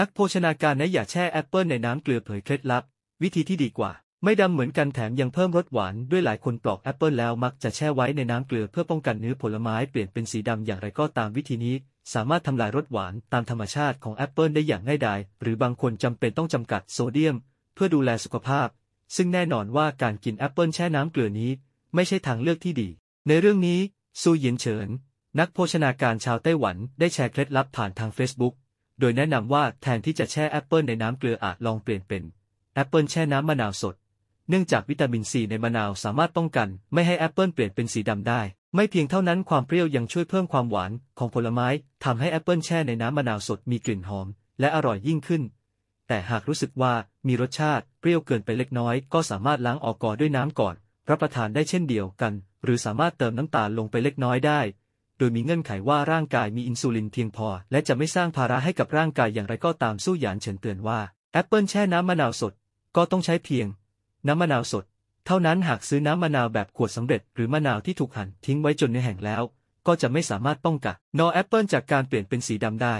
นักโภชนาการนอย่าแช่แอปเปิลในน้ำเกลือเผยเคล็ดลับ วิธีที่ดีกว่า ไม่ดำเหมือนกันแถมยังเพิ่มรสหวาน ด้วยหลายคนปลอกแอปเปิลแล้วมักจะแช่ไว้ในน้ำเกลือเพื่อป้องกันเนื้อผลไม้เปลี่ยนเป็นสีดำ อย่างไรก็ตามวิธีนี้ สามารถทำลายรสหวาน ตามธรรมชาติของแอปเปิลได้อย่างง่ายดาย หรือบางคนจำเป็นต้องจำกัดโซเดียม เพื่อดูแลสุขภาพ ซึ่งแน่นอนว่าการกินแอปเปิลแช่น้ำเกลือนี้ ไม่ใช่ทางเลือกที่ดี ในเรื่องนี้ซูยินเฉินนักโภชนาการชาวไต้หวันได้แชร์เคล็ดลับผ่านทาง Facebook โดยแนะนำว่าแทนที่จะแช่แอปเปิลในน้ำเกลืออาจลองเปลี่ยนเป็นแอปเปิลแช่น้ำมะนาวสด เนื่องจากวิตามินซีในมะนาวสามารถป้องกัน ไม่ให้แอปเปิลเปลี่ยนเป็นสีดำได้ ไม่เพียงเท่านั้นความเปรี้ยวยังช่วยเพิ่มความหวานของผลไม้ทำให้แอปเปิลแช่ในน้ำมะนาวสดมีกลิ่นหอม และอร่อยยิ่งขึ้น แต่หากรู้สึกว่ามีรสชาติเปรี้ยวเกินไปเล็กน้อย ก็สามารถล้างออกก่อนด้วยน้ำก่อนรับประทานได้เช่นเดียวกัน หรือสามารถเติมน้ำตาลลงไปเล็กน้อยได้โดยมีเงื่อนไขว่าร่างกายมีอินซูลินเพียงพอ และจะไม่สร้างภาระให้กับร่างกายอย่างไรก็ตามสู้หยานเฉินเตือนว่าแอปเปิลแช่น้ำมะนาวสด ก็ต้องใช้เพียง น้ำมะนาวสด เท่านั้นหากซื้อน้ำมะนาว แบบขวดสาเร็จ หรือมะนาว ที่ถูกหั่นทิ้งไว้จนเนื้อแห้งแล้ว ก็จะไม่สามารถป้องกันนอแอปเปิลจากการเปลี่ยนเป็นสีดำได้